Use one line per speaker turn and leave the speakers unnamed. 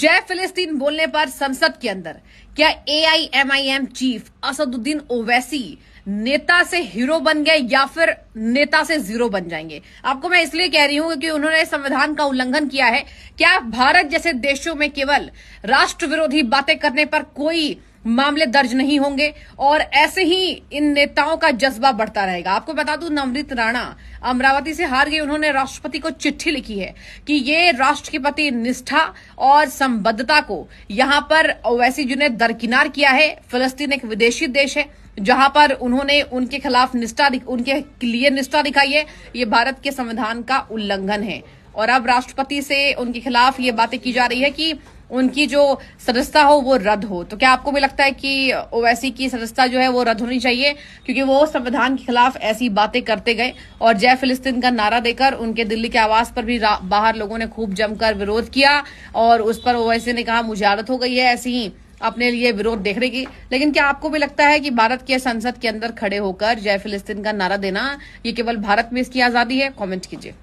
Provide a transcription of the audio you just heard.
जय फिलिस्तीन बोलने पर संसद के अंदर क्या एआईएमआईएम चीफ असदुद्दीन ओवैसी नेता से हीरो बन गए या फिर नेता से जीरो बन जाएंगे आपको मैं इसलिए कह रही हूं क्योंकि उन्होंने संविधान का उल्लंघन किया है क्या भारत जैसे देशों में केवल राष्ट्र विरोधी बातें करने पर कोई मामले दर्ज नहीं होंगे और ऐसे ही इन नेताओं का जज्बा बढ़ता रहेगा आपको बता दूं नवनीत राणा अमरावती से हार गए उन्होंने राष्ट्रपति को चिट्ठी लिखी है कि ये राष्ट्र के प्रति निष्ठा और संबद्धता को यहां पर ओवैसी जी ने दरकिनार किया है फिलस्तीन एक विदेशी देश है जहां पर उन्होंने उनके खिलाफ निष्ठा उनके लिए निष्ठा दिखाई है ये भारत के संविधान का उल्लंघन है और अब राष्ट्रपति से उनके खिलाफ ये बातें की जा रही है कि उनकी जो सदस्यता हो वो रद्द हो तो क्या आपको भी लगता है कि ओवैसी की सदस्यता जो है वो रद्द होनी चाहिए क्योंकि वो संविधान के खिलाफ ऐसी बातें करते गए और जय फिलिस्तीन का नारा देकर उनके दिल्ली के आवास पर भी बाहर लोगों ने खूब जमकर विरोध किया और उस पर ओवैसी ने कहा मुझे आदत हो गई है ऐसी ही अपने लिए विरोध देखने की लेकिन क्या आपको भी लगता है कि भारत के संसद के अंदर खड़े होकर जय फिलिस्तीन का नारा देना ये केवल भारत में इसकी आजादी है कमेंट कीजिए